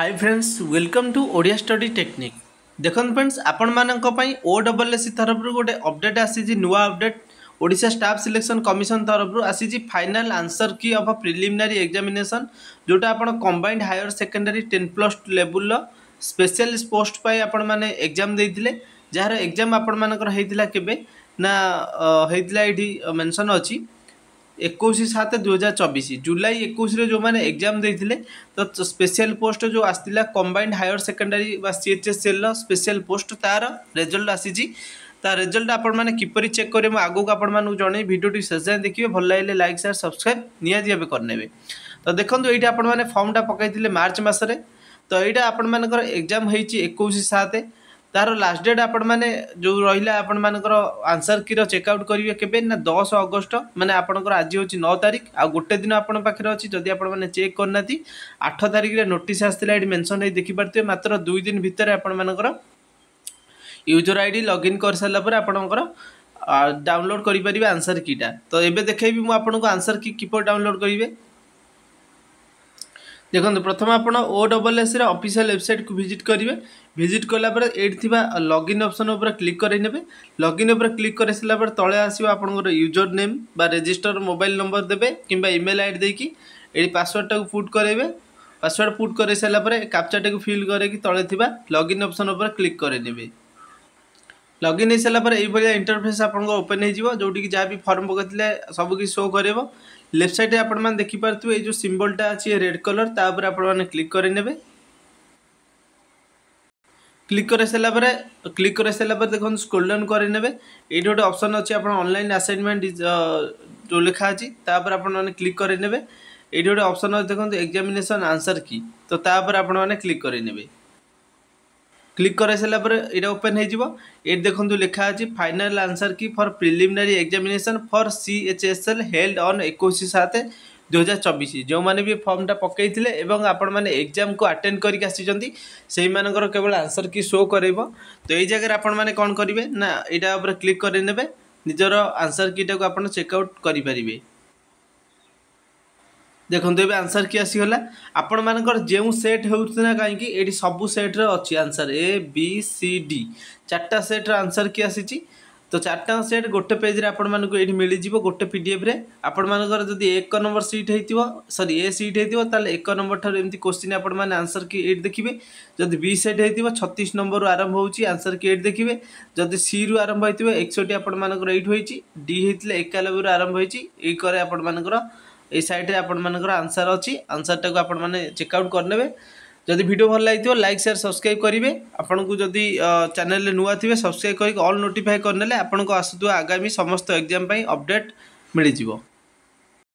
high friends welcome to Odia study technique ଦେଖନ୍ତୁ friends ଆପଣମାନଙ୍କ ପାଇଁ ଓ ଡବଲ୍ ଏସ୍ ସି ତରଫରୁ ଗୋଟେ ଅପଡ଼େଟ୍ ଆସିଛି ନୂଆ update Odisha staff selection commission ତରଫରୁ ଆସିଛି final answer key of preliminary examination ଯେଉଁଟା ଆପଣ combined higher secondary ten plus ଲେବୁଲ୍ର ସ୍ପେଶାଲିଷ୍ଟ ପୋଷ୍ଟ ପାଇଁ ଆପଣମାନେ ଏକ୍ଜାମ୍ ଦେଇଥିଲେ ଯାହାର ଏକ୍ଜାମ୍ ଆପଣମାନଙ୍କର ହେଇଥିଲା କେବେ ନା ହେଇଥିଲା ଏଇଠି ମେନ୍ସନ୍ ଅଛି একুশ সাত দুই হাজার চবিশ জুলাই একুশে যে এক্জাম দিয়ে তো স্পেশাল পোস্ট যে আসছিল কম্বাইন্ড হায়ার সেকেন্ডারি বা সিএচএসএল স্পেশাল পোস্ট তার রেজল্ট আসিছি তা রেজল্ট আপনার কিপর চেক করবে মু আগুক আপনার জনাই ভিডিওটি শেষ যায় দেখবে ভাল লাগলে লাইক সেয়ার সবসক্রাইব নিহতি ভাবে করেনেবে তো দেখুন এইটা আপনার ফর্মটা পকাইলে মার্চ মাসে তো এইটা আপনার এক্জাম হয়েছে একুশ সাত ତାର ଲାଷ୍ଟ ଡେଟ୍ ଆପଣମାନେ ଯେଉଁ ରହିଲା ଆପଣମାନଙ୍କର ଆନ୍ସର୍ କିର ଚେକଆଉଟ୍ କରିବେ କେବେ ନା ଦଶ ଅଗଷ୍ଟ ମାନେ ଆପଣଙ୍କର ଆଜି ହେଉଛି ନଅ ତାରିଖ ଆଉ ଗୋଟେ ଦିନ ଆପଣଙ୍କ ପାଖରେ ଅଛି ଯଦି ଆପଣମାନେ ଚେକ୍ କରିନାହାନ୍ତି ଆଠ ତାରିଖରେ ନୋଟିସ୍ ଆସିଥିଲା ଏଠି ମେନ୍ସନ୍ ହେଇ ଦେଖିପାରୁଥିବେ ମାତ୍ର ଦୁଇ ଦିନ ଭିତରେ ଆପଣମାନଙ୍କର ୟୁଜର୍ ଆଇ ଡ଼ି ଲଗ୍ଇନ୍ କରିସାରିଲା ପରେ ଆପଣଙ୍କର ଡାଉନଲୋଡ଼୍ କରିପାରିବେ ଆନ୍ସର୍ କିଟା ତ ଏବେ ଦେଖେଇବି ମୁଁ ଆପଣଙ୍କୁ ଆନ୍ସର୍ କି କିପରି ଡାଉନଲୋଡ଼୍ କରିବେ ଦେଖନ୍ତୁ ପ୍ରଥମେ ଆପଣ ଓ ଡବଲ୍ ଏସ୍ର ଅଫିସିଆଲ୍ ୱେବସାଇଟ୍କୁ ଭିଜିଟ୍ କରିବେ ଭିଜିଟ୍ କଲାପରେ ଏଇଠି ଥିବା ଲଗ୍ଇନ୍ ଅପସନ୍ ଉପରେ କ୍ଲିକ୍ କରାଇନେବେ ଲଗ୍ଇନ୍ ଉପରେ କ୍ଲିକ୍ କରିସାରିଲା ପରେ ତଳେ ଆସିବ ଆପଣଙ୍କର ୟୁଜର ନେମ୍ ବା ରେଜିଷ୍ଟର ମୋବାଇଲ୍ ନମ୍ବର ଦେବେ କିମ୍ବା ଇମେଲ୍ ଆଇଡ଼ି ଦେଇକି ଏଇଠି ପାସୱାର୍ଡ଼ଟାକୁ ପୁଟ୍ କରାଇବେ ପାସୱାର୍ଡ଼ ପୁଟ୍ କରାଇ ସାରିଲା ପରେ କ୍ୟାପ୍ଚାଟାକୁ ଫିଲ୍ କରାଇକି ତଳେ ଥିବା ଲଗ୍ଇନ୍ ଅପସନ୍ ଉପରେ କ୍ଲିକ୍ କରାଇନେବେ লগইନ୍ ହୋଇସାରିଲା ପରେ ଏଇଭଳିଆ ଇଣ୍ଟରଫେସ୍ ଆପଣଙ୍କ ଓପେନ୍ ହୋଇଯିବ ଯେଉଁଠିକି ଯାହା ବି ଫର୍ମ ପକାଇଥିଲେ ସବୁକିଛି ଶୋ କରିବ ଲେଫ୍ଟ ସାଇଡ଼୍ରେ ଆପଣମାନେ ଦେଖିପାରୁଥିବେ ଏଇ ଯେଉଁ ସିମ୍ବଲ୍ଟା ଅଛି ରେଡ୍ କଲର୍ ତା ଉପରେ ଆପଣମାନେ କ୍ଲିକ୍ କରିନେବେ ক্লিক করে সারা পরে ক্লিক করে সারা পরে দেখুন স্ক্রোল ডাউন করে নেবে এইটি গোটে অপসন অছি আপনার অনলাইন আসাইনমেন্ট যে লেখা আছে তাপরে আপনার ক্লিক মানে করে নেবে এইটি গোটে অপসন অছি দেখুন এক্সামিনেসন আনসার কি তো তাপরে আপনার ক্লিক মানে করে নেবে ক্লিক করাই সারা পরে এটা ওপেন হয়ে যাব এটি দেখুন লেখা আছে final answer key for preliminary examination for CHSL held on একুশ সাত দুই হাজার চবিশ যে বি ফর্মটা পকাইলে এবং আপনার এক্সাম কু আটেড করি আসছেন সেই মানকর কেবল আনসর কি শো করব তো এই জায়গায় আপনার কম করবে না এটা উপরে ক্লিক করে নেবে নিজের আনসর কিটা আপনার চেকআউট করে ଦେଖନ୍ତୁ ଏବେ ଆନ୍ସର୍ କି ଆସିଗଲା ଆପଣମାନଙ୍କର ଯେଉଁ ସେଟ୍ ହେଉଛି ନା କାହିଁକି ଏଠି ସବୁ ସେଟ୍ର ଅଛି answer A B C D ଚାରିଟା ସେଟ୍ର ଆନ୍ସର୍ କି ଆସିଛି ତ ଚାରିଟା ସେଟ୍ ଗୋଟେ ପେଜ୍ରେ ଆପଣମାନଙ୍କୁ ଏଇଠି ମିଳିଯିବ ଗୋଟେ ପି ଡି ଏଫ୍ରେ ଆପଣମାନଙ୍କର ଯଦି ଏକ ନମ୍ବର ସିଟ୍ ହେଇଥିବ ସରି ଏ ସିଟ୍ ହେଇଥିବ ତାହେଲେ ଏକ ନମ୍ବର ଠାରୁ ଏମିତି କୋଶ୍ଚିନ୍ ଆପଣମାନେ ଆନ୍ସର୍ କି ଏଇଠି ଦେଖିବେ ଯଦି ବି ସେଟ୍ ହେଇଥିବ ଛତିଶ ନମ୍ବରରୁ ଆରମ୍ଭ ହେଉଛି ଆନ୍ସର୍ କି ଏଇଠି ଦେଖିବେ ଯଦି ସିରୁ ଆରମ୍ଭ ହେଇଥିବ ଏକଷଠି ଆପଣମାନଙ୍କର ଏଇଠି ହୋଇଛି ଡି ହେଇଥିଲେ ଏକାନବେରୁ ଆରମ୍ଭ ହେଇଛି ଏଇ କରେ ଆପଣମାନଙ୍କର এই সাইটে আপনার আনসার অছি আনসারটা আপনার চেকআউট করে নেবে যদি ভিডিও ভাল লাগি লাইক সেয়ার সবসক্রাইব করবে আপনার যদি চ্যানেল নূয়া থাকবে সবসক্রাইব করি অল নোটিফাই করে নেলে আপনার আসুক আগামী সমস্ত এক্সাম পাই অপডেট মিলিযোগ